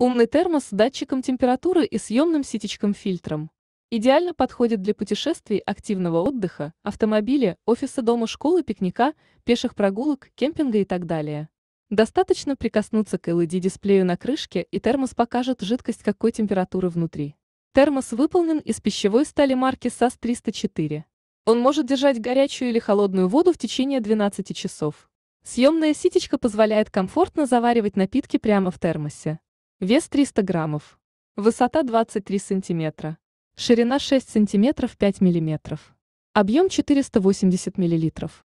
Умный термос с датчиком температуры и съемным ситечком-фильтром. Идеально подходит для путешествий, активного отдыха, автомобиля, офиса дома, школы, пикника, пеших прогулок, кемпинга и так далее. Достаточно прикоснуться к LED-дисплею на крышке, и термос покажет жидкость какой температуры внутри. Термос выполнен из пищевой стали марки SAS 304. Он может держать горячую или холодную воду в течение 12 часов. Съемная ситечка позволяет комфортно заваривать напитки прямо в термосе. Вес 300 граммов. Высота 23 сантиметра. Ширина 6 сантиметров 5 миллиметров. Объем 480 миллилитров.